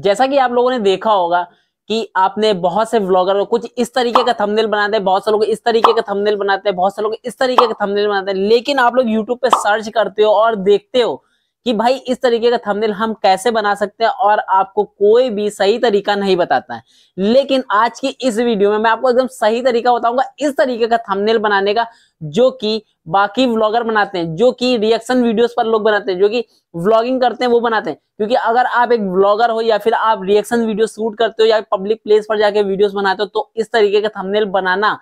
जैसा कि आप लोगों ने देखा होगा कि आपने बहुत से ब्लॉगर कुछ इस तरीके का थंबनेल बनाते हैं बहुत से लोग इस तरीके का थंबनेल बनाते हैं बहुत से लोग इस तरीके का थंबनेल बनाते हैं लेकिन आप लोग यूट्यूब पे सर्च करते हो और देखते हो कि भाई इस तरीके का थंबनेल हम कैसे बना सकते हैं और आपको कोई भी सही तरीका नहीं बताता है लेकिन आज की इस वीडियो में मैं आपको एकदम सही तरीका बताऊंगा इस तरीके का थंबनेल बनाने का जो कि बाकी व्लॉगर बनाते हैं जो कि रिएक्शन वीडियोस पर लोग बनाते हैं जो कि व्लॉगिंग करते हैं वो बनाते हैं क्योंकि अगर आप एक ब्लॉगर हो या फिर आप रिएक्शन वीडियो शूट करते हो या पब्लिक प्लेस पर जाके वीडियो बनाते हो तो इस तरीके का थमनेल बनाना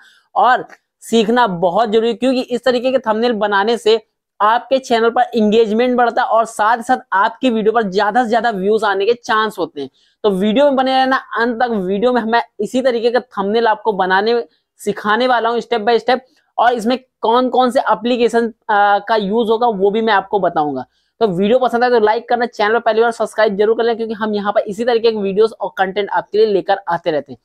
और सीखना बहुत जरूरी क्योंकि इस तरीके के थमनेल बनाने से आपके चैनल पर इंगेजमेंट बढ़ता है और साथ साथ आपकी वीडियो पर ज्यादा से ज्यादा व्यूज आने के चांस होते हैं तो वीडियो में बने रहना अंत तक वीडियो में मैं इसी तरीके का थंबनेल आपको बनाने सिखाने वाला हूँ स्टेप बाय स्टेप और इसमें कौन कौन से एप्लीकेशन का यूज होगा वो भी मैं आपको बताऊंगा तो वीडियो पसंद आए तो लाइक करना चैनल पर पहली बार सब्सक्राइब जरूर कर लें क्योंकि हम यहाँ पर इसी तरीके के वीडियोस और कंटेंट आपके लिए लेकर आते रहते हैं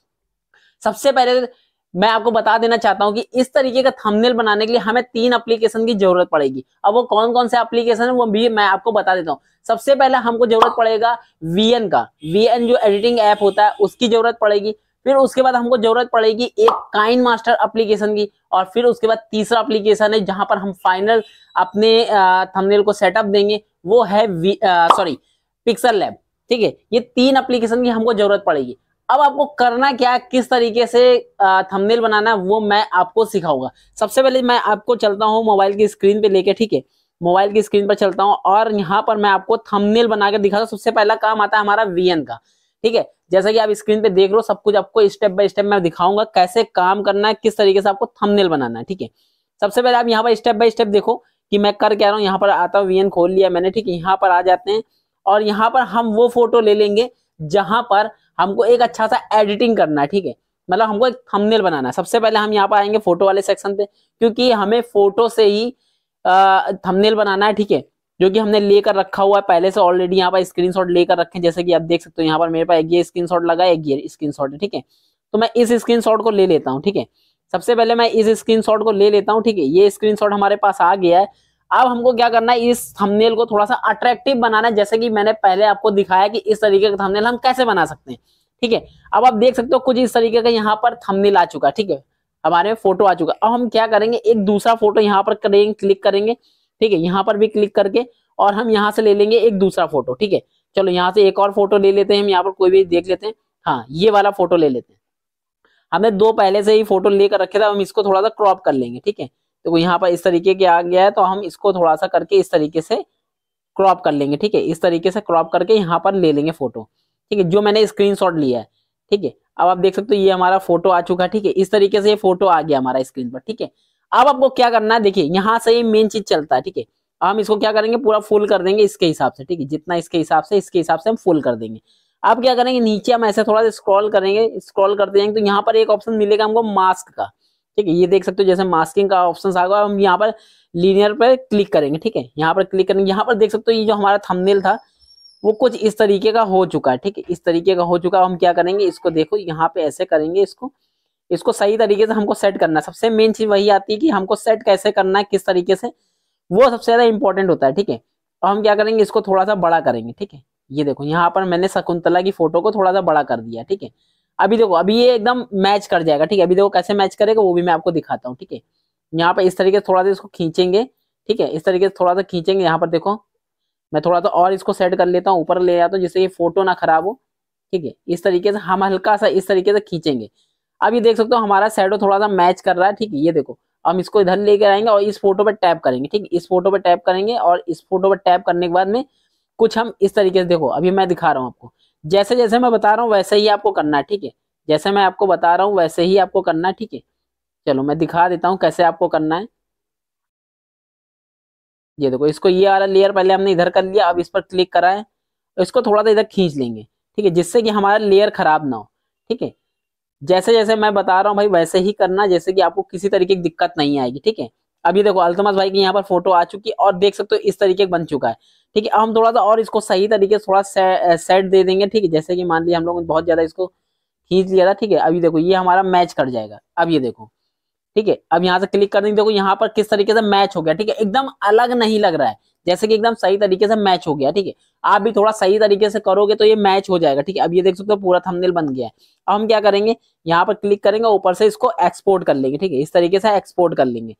सबसे पहले मैं आपको बता देना चाहता हूँ कि इस तरीके का थंबनेल बनाने के लिए हमें तीन एप्लीकेशन की जरूरत पड़ेगी अब वो कौन कौन से एप्लीकेशन है वो भी मैं आपको बता देता हूँ सबसे पहले हमको जरूरत पड़ेगा वीएन का वीएन जो एडिटिंग ऐप होता है उसकी जरूरत पड़ेगी फिर उसके बाद हमको जरूरत पड़ेगी एक काइन मास्टर एप्लीकेशन की और फिर उसके बाद तीसरा एप्लीकेशन है जहां पर हम फाइनल अपने थमनेल को सेटअप देंगे वो है सॉरी पिक्सल लैब ठीक है ये तीन एप्लीकेशन की हमको जरूरत पड़ेगी अब आपको करना क्या किस तरीके से थंबनेल बनाना वो मैं आपको सिखाऊंगा सबसे पहले मैं आपको चलता हूँ मोबाइल की स्क्रीन पे लेके ठीक है मोबाइल की स्क्रीन पर चलता हूँ और यहाँ पर मैं आपको थंबनेल बनाकर दिखाता हूँ सबसे पहला काम आता है हमारा वीएन का ठीक है जैसा कि आप स्क्रीन पे देख लो सब कुछ आपको स्टेप बाय स्टेप मैं दिखाऊंगा कैसे काम करना है किस तरीके से आपको थंबनेल बनाना है ठीक है सबसे पहले आप यहाँ पर स्टेप बाय स्टेप देखो कि मैं कर क्या रहा हूँ यहाँ पर आता हूँ वीएन खोल लिया मैंने ठीक है यहाँ पर आ जाते हैं और यहाँ पर हम वो फोटो ले लेंगे जहां पर हमको एक अच्छा सा एडिटिंग करना है ठीक है मतलब हमको एक थंबनेल बनाना है सबसे पहले हम यहाँ पर आएंगे फोटो वाले सेक्शन पे क्योंकि हमें फोटो से ही थंबनेल बनाना है ठीक है जो कि हमने लेकर रखा हुआ है पहले से ऑलरेडी यहाँ पर स्क्रीनशॉट लेकर रखे जैसे कि आप देख सकते हो यहाँ पर मेरे पास एक ये स्क्रीनशॉट लगा एक ये स्क्रीनशॉट है ठीक है तो मैं इस स्क्रीनशॉट को ले लेता हूँ ठीक है सबसे पहले मैं इस स्क्रीनशॉट को ले लेता हूँ ठीक है ये स्क्रीनशॉट हमारे पास आ गया है अब हमको क्या करना है इस थंबनेल को थोड़ा सा अट्रैक्टिव बनाना है जैसे कि मैंने पहले आपको दिखाया कि इस तरीके का थंबनेल हम कैसे बना सकते हैं ठीक है अब आप देख सकते हो कुछ इस तरीके का यहाँ पर थंबनेल आ चुका है ठीक है हमारे में फोटो आ चुका अब हम क्या करेंगे एक दूसरा फोटो यहाँ पर करेंगे क्लिक करेंगे ठीक है यहाँ पर भी क्लिक करके और हम यहाँ से ले लेंगे एक दूसरा फोटो ठीक है चलो यहाँ से एक और फोटो ले लेते हैं हम यहाँ पर कोई भी देख लेते हैं हाँ ये वाला फोटो ले लेते हैं हमने दो पहले से ही फोटो लेकर रखे थे हम इसको थोड़ा सा क्रॉप कर लेंगे ठीक है तो यहाँ पर इस तरीके के आ गया है तो हम इसको थोड़ा सा करके इस तरीके से क्रॉप कर लेंगे ठीक है इस तरीके से क्रॉप करके यहाँ पर ले लेंगे फोटो ठीक है जो मैंने शॉट लिया है ठीक है अब आप देख सकते हो ये हमारा फोटो आ चुका है ठीक है इस तरीके से ये फोटो आ गया हमारा स्क्रीन पर ठीक है अब आपको क्या करना है देखिए यहाँ से ये मेन चीज चलता है ठीक है हम इसको क्या करेंगे पूरा फुल कर देंगे इसके हिसाब से ठीक है जितना इसके हिसाब से इसके हिसाब से हम फुल कर देंगे अब क्या करेंगे नीचे हम ऐसे थोड़ा सा स्क्रॉल करेंगे स्क्रॉल करते जाएंगे तो यहाँ पर एक ऑप्शन मिलेगा हमको मास्क का ठीक है ये देख सकते हो जैसे मास्किंग का ऑप्शन आ गया हम यहाँ पर लीनियर पर क्लिक करेंगे ठीक है यहाँ पर क्लिक करेंगे यहाँ पर देख सकते हो ये जो हमारा थमनेल था वो कुछ इस तरीके का हो चुका है ठीक है इस तरीके का हो चुका है हम क्या करेंगे इसको देखो यहाँ पे ऐसे करेंगे इसको इसको सही तरीके से हमको सेट करना सबसे मेन चीज वही आती है कि हमको सेट कैसे करना है किस तरीके से वो सबसे ज्यादा इंपॉर्टेंट होता है ठीक है और हम क्या करेंगे इसको थोड़ा सा बड़ा करेंगे ठीक है ये देखो यहाँ पर मैंने शकुंतला की फोटो को थोड़ा सा बड़ा कर दिया ठीक है अभी देखो अभी ये एकदम मैच कर जाएगा ठीक है अभी देखो कैसे मैच करेगा वो भी मैं आपको दिखाता हूँ ठीक है यहाँ पर इस तरीके से थोड़ा सा इसको खींचेंगे ठीक है इस तरीके से थोड़ा सा खींचेंगे यहाँ पर देखो मैं थोड़ा सा और इसको सेट कर लेता हूँ ऊपर ले जाता हूँ जिससे ये फोटो ना खराब हो ठीक है इस तरीके से हम हल्का सा इस तरीके से खींचेंगे अब ये देख सकते हो हमारा शेडो थोड़ा सा मैच कर रहा है ठीक है ये देखो हम इसको इधर लेकर आएंगे और इस फोटो पर टैप करेंगे ठीक इस फोटो पर टैप करेंगे और इस फोटो पर टैप करने के बाद में कुछ हम इस तरीके से देखो अभी मैं दिखा रहा हूँ आपको जैसे जैसे मैं बता रहा हूँ वैसे ही आपको करना है ठीक है जैसे मैं आपको बता रहा हूँ वैसे ही आपको करना ठीक है चलो मैं दिखा देता हूँ कैसे आपको करना है ये देखो इसको ये वाला लेयर पहले हमने इधर कर लिया अब इस पर क्लिक करा है इसको थोड़ा सा इधर खींच लेंगे ठीक है जिससे कि हमारा लेयर खराब ना हो ठीक है जैसे जैसे मैं बता रहा हूँ भाई वैसे ही करना जैसे कि आपको किसी तरीके की दिक्कत नहीं आएगी ठीक है अब ये देखो अल्तमस भाई की यहाँ पर फोटो आ चुकी है और देख सकते हो इस तरीके बन चुका है ठीक है हम थोड़ा सा और इसको सही तरीके से थोड़ा सेट दे देंगे ठीक है जैसे कि मान लिया हम लोग बहुत ज़्यादा इसको खींच लिया था ठीक है अभी देखो ये हमारा मैच कर जाएगा अब ये देखो ठीक है अब यहाँ से क्लिक कर देंगे देखो यहाँ पर किस तरीके से मैच हो गया ठीक है एकदम अलग नहीं लग रहा है जैसे कि एकदम सही तरीके से मैच हो गया ठीक है आप भी थोड़ा सही तरीके से करोगे तो ये मैच हो जाएगा ठीक है अब ये देख सकते हो पूरा थंबनेल बन गया है अब हम क्या करेंगे यहाँ पर क्लिक करेंगे ऊपर से इसको एक्सपोर्ट कर लेंगे ठीक है इस तरीके से एक्सपोर्ट कर लेंगे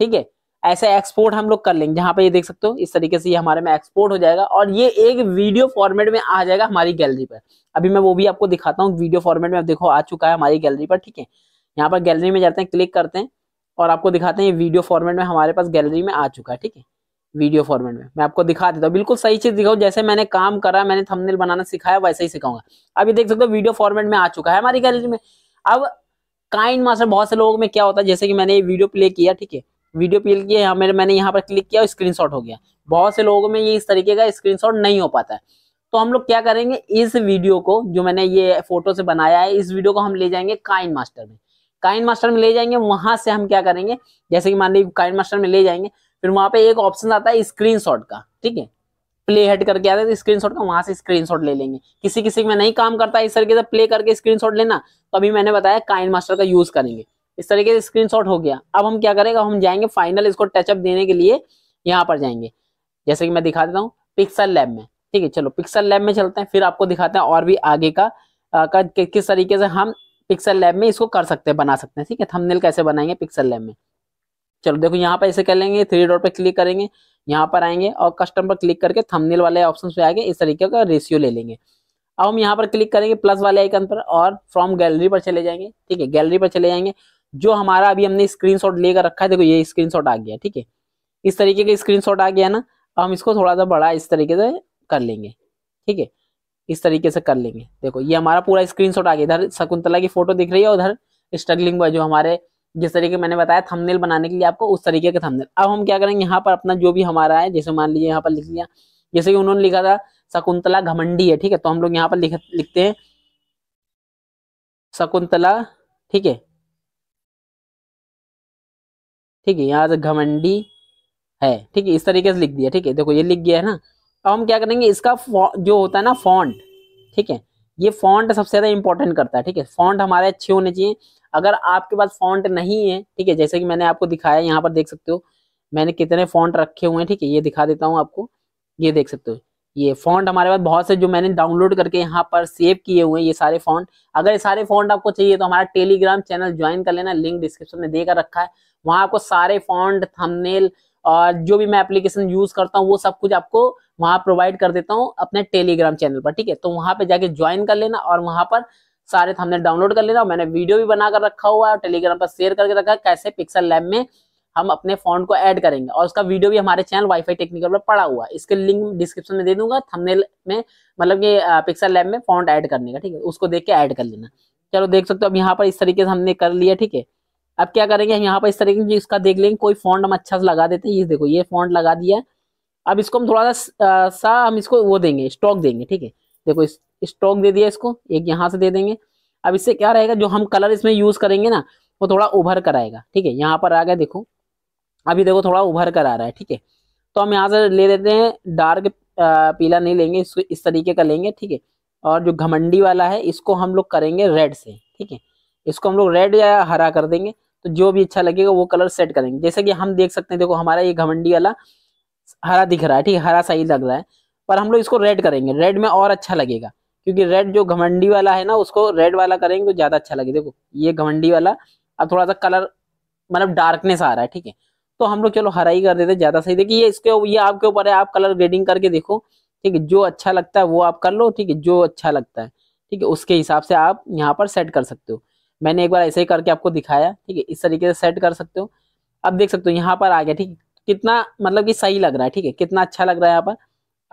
ठीक है ऐसा एक्सपोर्ट हम लोग कर लेंगे जहाँ पे ये देख सकते हो इस तरीके से ये हमारे में एक्सपोर्ट हो जाएगा और ये एक वीडियो फॉर्मेट में आ जाएगा हमारी गैलरी पर अभी मैं वो भी आपको दिखाता हूँ वीडियो फॉर्मेट में देखो आ चुका है हमारी गैलरी पर ठीक है यहाँ पर गैलरी में जाते हैं क्लिक करते हैं और आपको दिखाते हैं ये वीडियो फॉर्मेट में हमारे पास गैलरी में आ चुका है ठीक है वीडियो फॉर्मेट में मैं आपको दिखा देता हूँ बिल्कुल सही चीज दिखाऊँ जैसे मैंने काम करा मैंने थंबनेल बनाना सिखाया वैसे ही सिखाऊंगा अब ये देख सकते हो वीडियो फॉर्मेट में आ चुका है हमारी गैलरी में अब काइंड मास्टर बहुत से लोगों में क्या होता है जैसे कि मैंने ये वीडियो प्ले किया ठीक है वीडियो पील किया यहाँ मेरे मैंने यहाँ पर क्लिक किया और स्क्रीनशॉट हो गया बहुत से लोगों में ये इस तरीके का स्क्रीनशॉट नहीं हो पाता है तो हम लोग क्या करेंगे इस वीडियो को जो मैंने ये फोटो से बनाया है इस वीडियो को हम ले जाएंगे काइन मास्टर में काइन मास्टर में ले जाएंगे वहां से हम क्या करेंगे जैसे कि मान लीजिए काइन मास्टर में ले जाएंगे फिर वहां पे एक ऑप्शन आता है शॉट का ठीक है प्ले हेड करके आता है तो स्क्रीन शॉट का वहां से शॉट ले लेंगे किसी किसी में नहीं काम करता है इस तरीके से प्ले करके शॉट लेना तो अभी मैंने बताया काइन मास्टर का यूज करेंगे इस तरीके से स्क्रीनशॉट हो गया अब हम क्या करेंगे हम जाएंगे फाइनल इसको टचअप देने के लिए यहाँ पर जाएंगे जैसे कि मैं दिखा देता हूँ पिक्सल लैब में ठीक है चलो पिक्सल लैब में चलते हैं फिर आपको दिखाते हैं और भी आगे का, आ, कि, किस तरीके से हम पिक्सल लैब में इसको कर सकते हैं बना सकते हैं ठीक है थंबनेल कैसे बनाएंगे पिक्सल लैब में चलो देखो यहाँ पर ऐसे कर लेंगे थ्री डॉट पर क्लिक करेंगे यहाँ पर आएंगे और कस्टम पर क्लिक करके थंबनेल वाले ऑप्शन पे आएंगे इस तरीके का रेशियो ले लेंगे अब हम यहाँ पर क्लिक करेंगे प्लस वाले आइकन पर और फ्रॉम गैलरी पर चले जाएंगे ठीक है गैलरी पर चले जाएंगे जो हमारा अभी हमने शॉट लेकर रखा है देखो ये शॉट आ गया ठीक है इस तरीके का शॉट आ गया ना अब तो हम इसको थोड़ा सा बड़ा इस तरीके से कर लेंगे ठीक है इस तरीके से कर लेंगे देखो ये हमारा पूरा स्क्रीनशॉट आ गया इधर शकुंतला की फोटो दिख रही है उधर स्ट्रगलिंग बॉय जो हमारे जिस तरीके मैंने बताया थंबनेल बनाने के लिए आपको उस तरीके का थंबनेल अब हम क्या करेंगे यहाँ पर अपना जो भी हमारा है जैसे मान लीजिए यहाँ पर लिख लिया जैसे कि उन्होंने लिखा था शकुंतला घमंडी है ठीक है तो हम लोग यहाँ पर लिख, लिखते हैं शकुंतला ठीक है ठीक है यहाँ से घमंडी है ठीक है इस तरीके से लिख दिया ठीक है देखो ये लिख गया है ना अब हम क्या करेंगे इसका जो होता है ना फॉन्ट ठीक है ये फॉन्ट सबसे ज़्यादा इंपॉर्टेंट करता है ठीक है फॉन्ट हमारे अच्छे होने चाहिए अगर आपके पास फॉन्ट नहीं है ठीक है जैसे कि मैंने आपको दिखाया यहाँ पर देख सकते हो मैंने कितने फॉन्ट रखे हुए हैं ठीक है ये दिखा देता हूँ आपको ये देख सकते हो ये फॉन्ट हमारे पास बहुत से जो मैंने डाउनलोड करके यहाँ पर सेव किए हुए हैं ये सारे फॉन्ट अगर ये सारे फॉन्ट आपको चाहिए तो हमारा टेलीग्राम चैनल ज्वाइन कर लेना लिंक डिस्क्रिप्शन में देकर रखा है वहाँ आपको सारे फॉन्ट थंबनेल और जो भी मैं एप्लीकेशन यूज करता हूँ वो सब कुछ आपको वहाँ प्रोवाइड कर देता हूँ अपने टेलीग्राम चैनल पर ठीक है तो वहाँ पे जाके ज्वाइन कर लेना और वहाँ पर सारे थंबनेल डाउनलोड कर लेना मैंने वीडियो भी बनाकर रखा हुआ है टेलीग्राम पर शेयर करके रखा है कैसे पिक्सल लैब में हम अपने फोन को ऐड करेंगे और उसका वीडियो भी हमारे चैनल वाईफाई टेक्निकल पर पड़ा हुआ है इसके लिंक डिस्क्रिप्शन में दे दूंगा थंबनेल में मतलब कि पिक्सल लैब में फॉन्ट ऐड करने का ठीक है उसको देख के ऐड कर लेना चलो देख सकते हो अब यहाँ पर इस तरीके से हमने कर लिया ठीक है अब क्या करेंगे हम यहाँ पर इस तरीके से इसका देख लेंगे कोई फॉन्ट हम अच्छा से लगा देते हैं ये देखो ये फॉन्ट लगा दिया अब इसको हम थोड़ा सा सा हम इसको वो देंगे स्टॉक देंगे ठीक है देखो इस स्टॉक दे दिया इसको एक यहाँ से दे देंगे अब इससे क्या रहेगा जो हम कलर इसमें यूज करेंगे ना वो थोड़ा उभर कर आएगा ठीक है यहाँ पर आ गया देखो अभी देखो थोड़ा उभर कर आ रहा है ठीक है तो हम यहाँ से ले लेते हैं डार्क पीला नहीं लेंगे इसको इस तरीके का लेंगे ठीक है और जो घमंडी वाला है इसको हम लोग करेंगे रेड से ठीक है इसको हम लोग रेड या हरा कर देंगे तो जो भी अच्छा लगेगा वो कलर सेट करेंगे जैसे कि हम देख सकते हैं देखो हमारा ये घमंडी वाला हरा दिख रहा है ठीक है हरा सही लग रहा है पर हम लोग इसको रेड करेंगे रेड में और अच्छा लगेगा क्योंकि रेड जो घमंडी वाला है ना उसको रेड वाला करेंगे तो ज़्यादा अच्छा लगेगा देखो ये घमंडी वाला अब थोड़ा सा कलर मतलब डार्कनेस आ रहा है ठीक है तो हम लोग चलो हरा ही कर देते ज्यादा सही देखिए ये इसके ये आपके ऊपर है आप कलर ग्रेडिंग करके देखो ठीक है जो अच्छा लगता है वो आप कर लो ठीक है जो अच्छा लगता है ठीक है उसके हिसाब से आप यहाँ पर सेट कर सकते हो मैंने एक बार ऐसे ही करके आपको दिखाया ठीक है इस तरीके से सेट कर सकते हो अब देख सकते हो यहाँ पर आ गया ठीक है कितना मतलब कि सही लग रहा है ठीक है कितना अच्छा लग रहा है यहाँ पर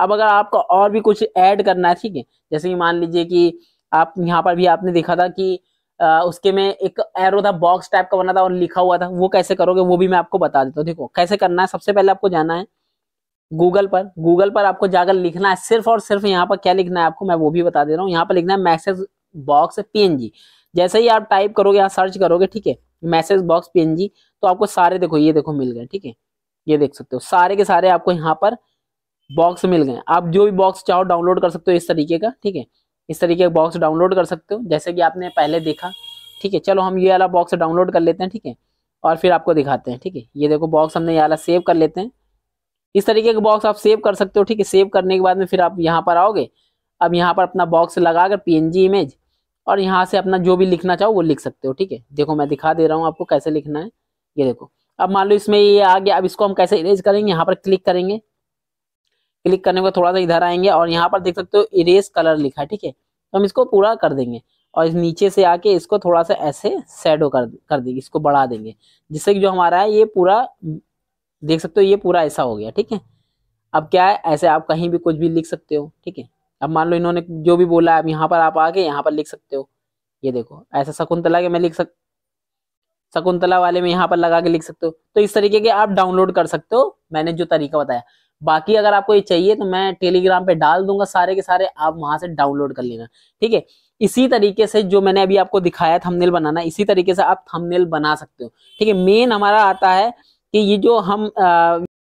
अब अगर आपको और भी कुछ ऐड करना है ठीक है जैसे कि मान लीजिए कि आप यहाँ पर भी आपने देखा था कि उसके में एक एरो था बॉक्स टाइप का बना था और लिखा हुआ था वो कैसे करोगे वो भी मैं आपको बता देता हूँ देखो कैसे करना है सबसे पहले आपको जाना है गूगल पर गूगल पर आपको जाकर लिखना है सिर्फ और सिर्फ यहाँ पर क्या लिखना है आपको मैं वो भी बता दे रहा हूँ यहाँ पर लिखना है मैसेज बॉक्स पीएनजी जैसे ही आप टाइप करोगे या सर्च करोगे ठीक है मैसेज बॉक्स पीएनजी तो आपको सारे देखो ये देखो मिल गए ठीक है ये देख सकते हो सारे के सारे आपको यहाँ पर बॉक्स मिल गए आप जो भी बॉक्स चाहो डाउनलोड कर सकते हो इस तरीके का ठीक है इस तरीके का बॉक्स डाउनलोड कर सकते हो जैसे कि आपने पहले देखा ठीक है चलो हम ये वाला बॉक्स डाउनलोड कर लेते हैं ठीक है और फिर आपको दिखाते हैं ठीक है ये देखो बॉक्स हमने ये वाला सेव कर लेते हैं इस तरीके का बॉक्स आप सेव कर सकते हो ठीक है सेव करने के बाद में फिर आप यहाँ पर आओगे अब यहाँ पर अपना बॉक्स लगा कर पी इमेज और यहाँ से अपना जो भी लिखना चाहो वो लिख सकते हो ठीक है देखो मैं दिखा दे रहा हूँ आपको कैसे लिखना है ये देखो अब मान लो इसमें ये आ गया अब इसको हम कैसे इरेज करेंगे यहाँ पर क्लिक करेंगे क्लिक करने को थोड़ा सा इधर आएंगे और यहाँ पर देख सकते हो इरेज कलर लिखा है ठीक है तो हम इसको पूरा कर देंगे और इस नीचे से आके इसको थोड़ा सा ऐसे सेडो कर कर देंगे इसको बढ़ा देंगे जिससे कि जो हमारा है ये पूरा देख सकते हो ये पूरा ऐसा हो गया ठीक है अब क्या है ऐसे आप कहीं भी कुछ भी लिख सकते हो ठीक है अब मान लो इन्होंने जो भी बोला अब यहाँ पर आप आके यहाँ पर लिख सकते हो ये देखो ऐसा शकुंतला के मैं लिख सक शकुंतला वाले में यहाँ पर लगा के लिख सकते हो तो इस तरीके के आप डाउनलोड कर सकते हो मैंने जो तरीका बताया बाकी अगर आपको ये चाहिए तो मैं टेलीग्राम पे डाल दूंगा सारे के सारे आप वहां से डाउनलोड कर लेना ठीक है इसी तरीके से जो मैंने अभी आपको दिखाया थंबनेल बनाना इसी तरीके से आप थंबनेल बना सकते हो ठीक है मेन हमारा आता है कि ये जो हम आ,